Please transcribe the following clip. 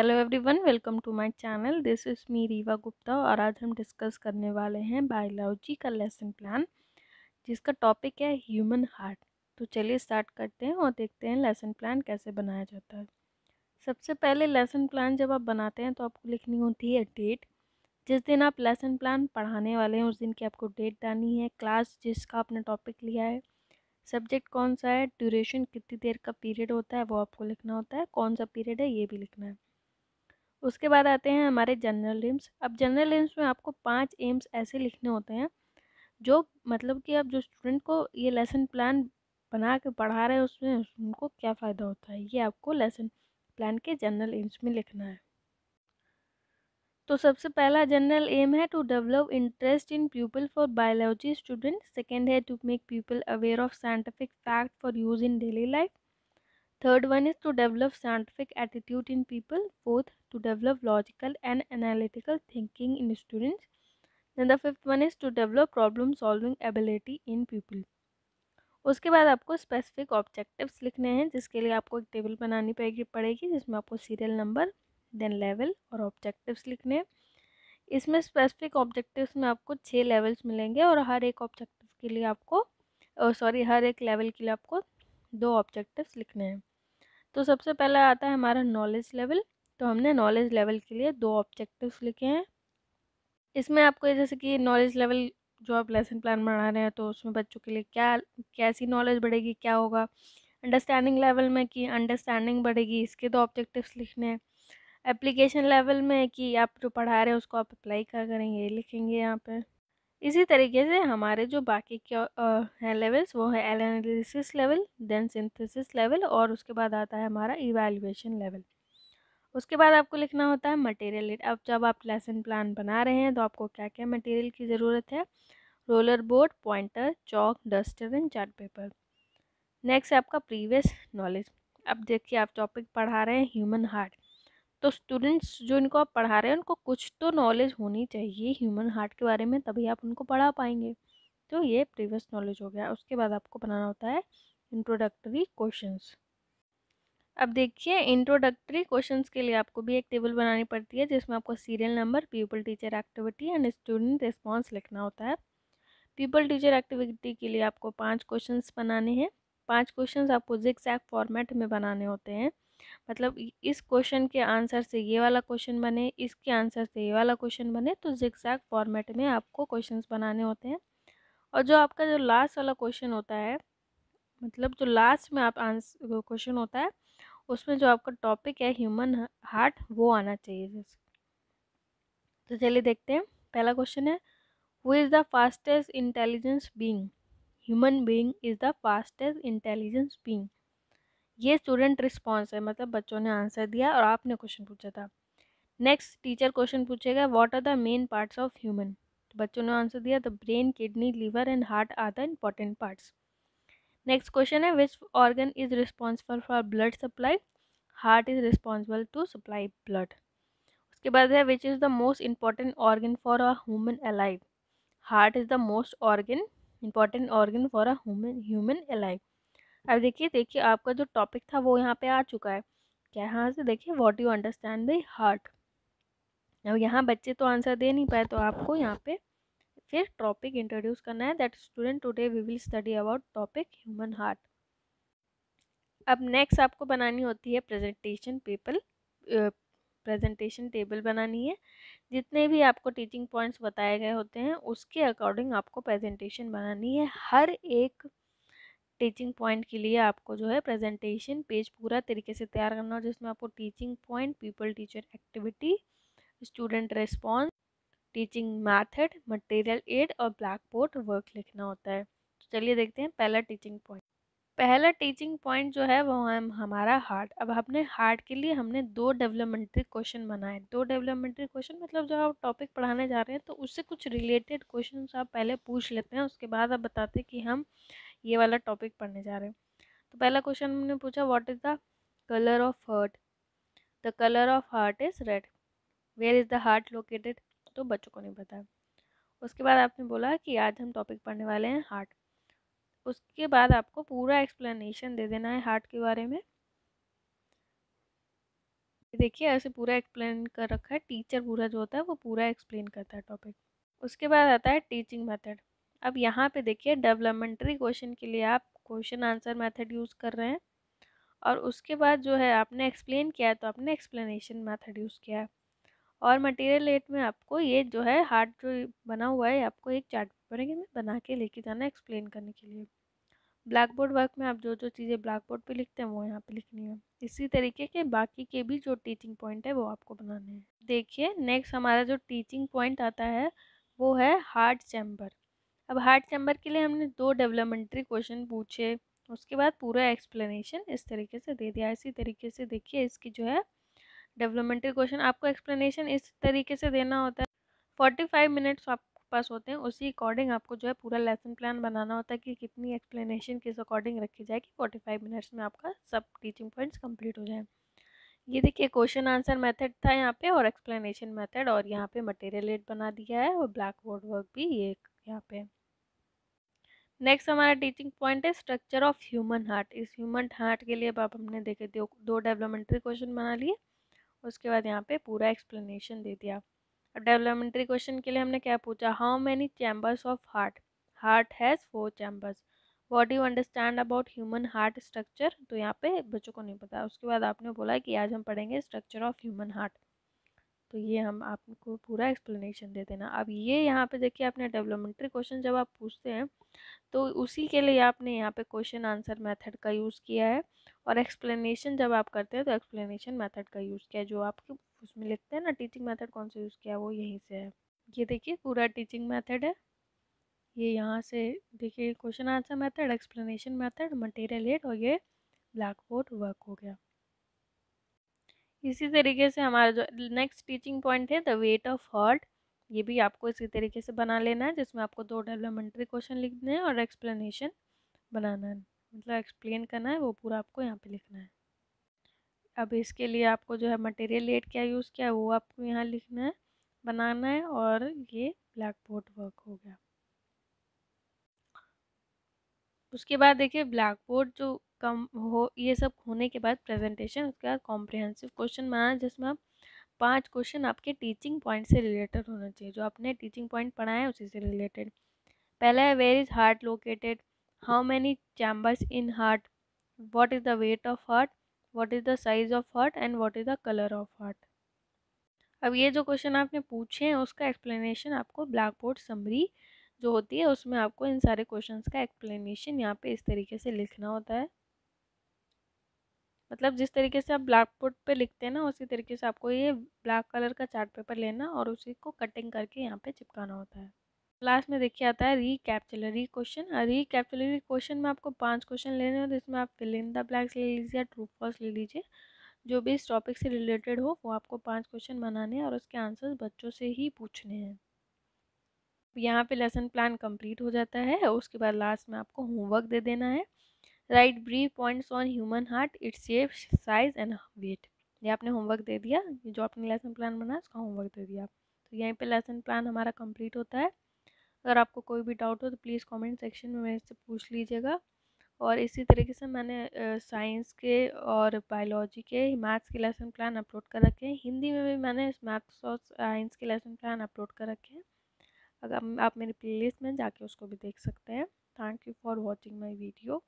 hello everyone welcome to my channel this is me Riva Gupta और आज हम डिस्कस करने वाले हैं बायोलॉजी का लेसन प्लान जिसका टॉपिक है ह्यूमन हार्ट तो चलिए स्टार्ट करते हैं और देखते हैं लेसन प्लान कैसे बनाया जाता है सबसे पहले लेसन प्लान जब आप बनाते हैं तो आपको लिखनी होती है डेट जिस दिन आप लेसन प्लान पढ़ाने वाले हैं उस दिन की आपको डेट डालनी है क्लास जिसका आपने टॉपिक लिया है सब्जेक्ट कौन सा है ड्यूरेशन कितनी देर का पीरियड होता है वो आपको लिखना होता है कौन सा पीरियड है ये भी लिखना है उसके बाद आते हैं हमारे जनरल एम्स अब जनरल एम्स में आपको पाँच एम्स ऐसे लिखने होते हैं जो मतलब कि आप जो स्टूडेंट को ये लेसन प्लान बना के पढ़ा रहे हैं उसमें उनको क्या फ़ायदा होता है ये आपको लेसन प्लान के जनरल एम्स में लिखना है तो सबसे पहला जनरल एम है to develop interest in pupil for biology student second है to make pupil aware of scientific fact for use in daily life third one is to develop scientific attitude in pupil fourth to develop logical and analytical thinking in students then the fifth one is to develop problem solving ability in people उसके बाद आपको specific objectives लिखने हैं जिसके लिए आपको एक table बनानी पड़ेगी पड़ेगी जिसमें आपको सीरियल नंबर देन लेवल और ऑब्जेक्टिव्स लिखने हैं इसमें स्पेसिफिक ऑब्जेक्टिव्स में आपको छः लेवल्स मिलेंगे और हर एक ऑब्जेक्टिव के लिए आपको सॉरी हर एक लेवल के लिए आपको दो ऑब्जेक्टिव्स लिखने हैं तो सबसे पहले आता है हमारा नॉलेज लेवल तो हमने नॉलेज लेवल के लिए दो ऑब्जेक्टिव्स लिखे हैं इसमें आपको जैसे कि नॉलेज लेवल जो आप लेसन प्लान बना रहे हैं तो उसमें बच्चों के लिए क्या कैसी नॉलेज बढ़ेगी क्या होगा अंडरस्टैंडिंग लेवल में कि अंडरस्टैंडिंग बढ़ेगी इसके दो ऑब्जेक्टिव्स लिखने हैं एप्लीकेशन लेवल में कि आप जो पढ़ा रहे हैं उसको आप अप्लाई क्या करेंगे ये लिखेंगे यहाँ पर इसी तरीके से हमारे जो बाकी के हैं लेवल्स वो है analysis level then synthesis level और उसके बाद आता है हमारा इवेल्युएशन लेवल उसके बाद आपको लिखना होता है मटेरियल अब जब आप लेसन प्लान बना रहे हैं तो आपको क्या क्या मटेरियल की ज़रूरत है roller board pointer chalk duster and chart paper next है आपका प्रीवियस नॉलेज अब देखिए आप टॉपिक पढ़ा रहे हैं ह्यूमन हार्ट तो स्टूडेंट्स जो इनको आप पढ़ा रहे हैं उनको कुछ तो नॉलेज होनी चाहिए ह्यूमन हार्ट के बारे में तभी आप उनको पढ़ा पाएंगे तो ये प्रीवियस नॉलेज हो गया उसके बाद आपको बनाना होता है इंट्रोडक्टरी क्वेश्चंस अब देखिए इंट्रोडक्टरी क्वेश्चंस के लिए आपको भी एक टेबल बनानी पड़ती है जिसमें आपको serial number pupil teacher activity and student response लिखना होता है पीपल टीचर एक्टिविटी के लिए आपको पाँच क्वेश्चन बनाने हैं पाँच क्वेश्चन आपको जिक्स फॉर्मेट में बनाने होते हैं मतलब इस क्वेश्चन के आंसर से ये वाला क्वेश्चन बने इसके आंसर से ये वाला क्वेश्चन बने तो जिक्सैक्ट फॉर्मेट में आपको क्वेश्चंस बनाने होते हैं और जो आपका जो लास्ट वाला क्वेश्चन होता है मतलब जो लास्ट में आप आंसर क्वेश्चन होता है उसमें जो आपका टॉपिक है ह्यूमन हार्ट वो आना चाहिए जैसे तो चलिए देखते हैं पहला क्वेश्चन है who is the fastest intelligence being human being is the fastest intelligence being ये स्टूडेंट रिस्पॉन्स है मतलब बच्चों ने आंसर दिया और आपने क्वेश्चन पूछा था नेक्स्ट टीचर क्वेश्चन पूछेगा what are the main parts of human तो बच्चों ने आंसर दिया the brain kidney liver and heart are the important parts next question है which organ is responsible for blood supply heart is responsible to supply blood उसके बाद है which is the most important organ for a human alive heart is the most organ important organ for a human human alive अब देखिए देखिए आपका जो topic था वो यहाँ पे आ चुका है क्या यहाँ से देखिए what you understand by heart अब यहाँ बच्चे तो आंसर दे नहीं पाए तो आपको यहाँ पे फिर टॉपिक इंट्रोड्यूस करना है that student today we will study about topic human heart अब नेक्स्ट आपको बनानी होती है प्रेजेंटेशन पेपर प्रेजेंटेशन टेबल बनानी है जितने भी आपको टीचिंग पॉइंट्स बताए गए होते हैं उसके अकॉर्डिंग आपको प्रेजेंटेशन बनानी है हर एक टीचिंग पॉइंट के लिए आपको जो है प्रेजेंटेशन पेज पूरा तरीके से तैयार करना हो जिसमें आपको teaching point pupil teacher activity student response teaching method material aid और ब्लैक बोर्ड वर्क लिखना होता है तो चलिए देखते हैं पहला टीचिंग पॉइंट पहला टीचिंग पॉइंट जो है वो है हमारा हार्ट अब हमने हार्ट के लिए हमने दो डेवलपमेंट्री क्वेश्चन बनाए दो डेवलपमेंट्री क्वेश्चन मतलब जो आप टॉपिक पढ़ाने जा रहे हैं तो उससे कुछ रिलेटेड क्वेश्चन आप पहले पूछ लेते हैं उसके बाद आप बताते हैं कि हम ये वाला टॉपिक पढ़ने जा रहे हैं तो पहला क्वेश्चन हमने पूछा what is the colour of heart the colour of heart is red where is the heart located तो बच्चों को नहीं पता उसके बाद आपने बोला कि आज हम टॉपिक पढ़ने वाले हैं हार्ट उसके बाद आपको पूरा एक्सप्लेनेशन दे देना है हार्ट के बारे में देखिए ऐसे पूरा एक्सप्लेन कर रखा है टीचर पूरा जो होता है वो पूरा एक्सप्लेन करता है टॉपिक उसके बाद आता है टीचिंग मेथड अब यहाँ पे देखिए डेवलपमेंट्री क्वेश्चन के लिए आप क्वेश्चन आंसर मेथड यूज़ कर रहे हैं और उसके बाद जो है आपने एक्सप्लेन किया है तो आपने एक्सप्लेनेशन मेथड यूज़ किया है और मटेरियल एट में आपको ये जो है हार्ड जो बना हुआ है आपको एक चार्ट पेपर है बना के लेके जाना है एक्सप्लेन करने के लिए ब्लैक बोर्ड वर्क में आप जो जो चीज़ें ब्लैक बोर्ड पर लिखते हैं वो यहाँ पर लिखनी है इसी तरीके के बाकी के भी जो टीचिंग पॉइंट है वो आपको बनाने हैं देखिए नेक्स्ट हमारा जो टीचिंग पॉइंट आता है वो है हार्ड चैम्बर अब हार्ड चैम्बर के लिए हमने दो डेवलपमेंट्री क्वेश्चन पूछे उसके बाद पूरा एक्सप्लेनेशन इस तरीके से दे दिया इसी तरीके से देखिए इसकी जो है डेवलपमेंट्री क्वेश्चन आपको एक्सप्लेनेशन इस तरीके से देना होता है फोर्टी फाइव मिनट्स आपके पास होते हैं उसी अकॉर्डिंग आपको जो है पूरा लेसन प्लान बनाना होता है कि कितनी एक्सप्लेनेशन किस अकॉर्डिंग रखी जाए कि फोर्टी फाइव मिनट्स में आपका सब टीचिंग पॉइंट्स कंप्लीट हो जाए ये देखिए क्वेश्चन आंसर मेथड था यहाँ पे और एक्सप्लेनेशन मेथड और यहाँ पे मटेरियल एड बना दिया है और ब्लैक बोर्ड वर्क भी ये यहाँ पे नेक्स्ट हमारा टीचिंग पॉइंट है स्ट्रक्चर ऑफ ह्यूमन हार्ट इस ह्यूमन हार्ट के लिए अब हमने देखे दो दो डेवलपमेंट्री क्वेश्चन बना लिए उसके बाद यहाँ पे पूरा एक्सप्लेनेशन दे दिया अब डेवलपमेंट्री क्वेश्चन के लिए हमने क्या पूछा how many chambers of heart heart has four chambers what you understand about human heart structure तो यहाँ पे बच्चों को नहीं पता उसके बाद आपने बोला कि आज हम पढ़ेंगे स्ट्रक्चर ऑफ ह्यूमन हार्ट तो ये हम आपको पूरा एक्सप्लेनेशन दे देना अब ये यहाँ पे देखिए आपने डेवलपमेंट्री क्वेश्चन जब आप पूछते हैं तो उसी के लिए आपने यहाँ पे क्वेश्चन आंसर मेथड का यूज़ किया है और एक्सप्लेनेशन जब आप करते हैं तो एक्सप्लेनेशन मेथड का यूज़ किया है जो आपके उसमें लिखते हैं ना टीचिंग मेथड कौन सा यूज़ किया है वो यहीं से है ये देखिए पूरा टीचिंग मेथड है ये यहाँ से देखिए question answer method explanation method material aid और ये ब्लैक बोर्ड वर्क हो गया इसी तरीके से हमारा जो नेक्स्ट टीचिंग पॉइंट है द वेट ऑफ हॉट ये भी आपको इसी तरीके से बना लेना है जिसमें आपको दो डेवलपमेंट्री क्वेश्चन लिखने हैं और एक्सप्लेनेशन बनाना है मतलब एक्सप्लेन करना है वो पूरा आपको यहाँ पे लिखना है अब इसके लिए आपको जो है मटेरियल एड क्या यूज़ किया है वो आपको यहाँ लिखना है बनाना है और ये ब्लैक बोर्ड वर्क हो गया उसके बाद देखिए ब्लैक बोर्ड जो कम हो ये सब होने के बाद प्रेजेंटेशन उसके बाद कॉम्प्रिहेंसिव क्वेश्चन बनाना जिसमें आप पांच क्वेश्चन आपके टीचिंग पॉइंट से रिलेटेड होना चाहिए जो आपने टीचिंग पॉइंट पढ़ाए उसी से रिलेटेड पहला है where is heart located how many chambers in heart what is the weight of heart what is the size of heart and what is the colour of heart अब ये जो question आपने पूछे हैं उसका एक्सप्लेनेशन आपको ब्लैक बोर्ड समरी जो होती है उसमें आपको इन सारे क्वेश्चंस का एक्सप्लेनेशन यहाँ पे इस तरीके से लिखना होता है मतलब जिस तरीके से आप ब्लैक बोर्ड पर लिखते हैं ना उसी तरीके से आपको ये ब्लैक कलर का चार्ट पेपर लेना और उसी को कटिंग करके यहाँ पे चिपकाना होता है लास्ट में देखिए आता है री कैप्चुलरी क्वेश्चन री कैप्चुलरी क्वेश्चन में आपको पांच क्वेश्चन लेने हैं जिसमें आप फिल इन द ब्लैक्स ले लीजिए ट्रू फॉल्स ले लीजिए जो भी इस टॉपिक से रिलेटेड हो वो आपको पांच क्वेश्चन बनाने हैं और उसके आंसर्स बच्चों से ही पूछने हैं यहाँ पे लेसन प्लान कंप्लीट हो जाता है उसके बाद लास्ट में आपको होमवर्क दे देना है write brief points on human heart its shape size and weight ये आपने होमवर्क दे दिया जो आपने लेसन प्लान बनाया उसका होमवर्क दे दिया तो यहीं पे लेसन प्लान हमारा कंप्लीट होता है अगर आपको कोई भी डाउट हो तो प्लीज़ कमेंट सेक्शन में मेरे से पूछ लीजिएगा और इसी तरीके से मैंने साइंस के और बायोलॉजी के मैथ्स के लेसन प्लान अपलोड कर रखे हैं हिंदी में भी मैंने मैथ्स और साइंस के लेसन प्लान अपलोड कर रखे हैं अगर आप मेरी प्ले में जाके उसको भी देख सकते हैं thank you for watching my video